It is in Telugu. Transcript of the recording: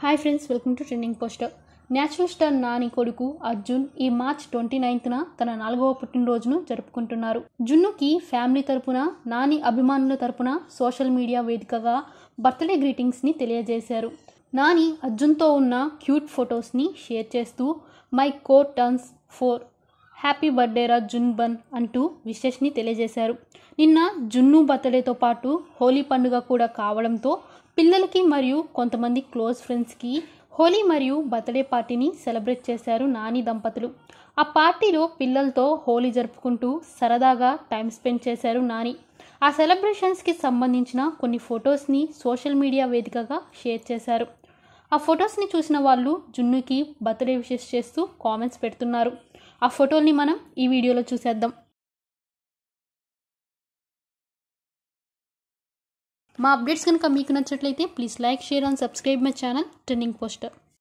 hi friends welcome to trending poster natural star Nani కొడుకు అర్జున్ ఈ మార్చ్ ట్వంటీ నైన్త్న తన నాలుగవ పుట్టినరోజును జరుపుకుంటున్నారు జున్నుకి ఫ్యామిలీ తరపున నాని అభిమానుల తరపున సోషల్ మీడియా వేదికగా బర్త్డే గ్రీటింగ్స్ని తెలియజేశారు నాని అర్జున్తో ఉన్న క్యూట్ ఫొటోస్ని షేర్ చేస్తూ మై కోట్ టర్న్స్ ఫోర్ హ్యాపీ బర్త్డేరా బన్ అంటూ విశేష్ని తెలియజేశారు నిన్న జున్ను బర్త్డేతో పాటు హోలీ పండుగ కూడా కావడంతో పిల్లలకి మరియు కొంతమంది క్లోజ్ ఫ్రెండ్స్కి హోలీ మరియు బర్త్డే పార్టీని సెలబ్రేట్ చేశారు నాని దంపతులు ఆ పార్టీలో పిల్లలతో హోలీ జరుపుకుంటూ సరదాగా టైం స్పెండ్ చేశారు నాని ఆ సెలబ్రేషన్స్కి సంబంధించిన కొన్ని ఫొటోస్ని సోషల్ మీడియా వేదికగా షేర్ చేశారు ఆ ఫొటోస్ని చూసిన వాళ్ళు జున్నుకి బర్త్డే విషెస్ చేస్తూ కామెంట్స్ పెడుతున్నారు ఆ ఫోటోల్ని మనం ఈ వీడియోలో చూసేద్దాం మా అప్డేట్స్ కనుక మీకు నచ్చట్లయితే please like share and subscribe my channel trending poster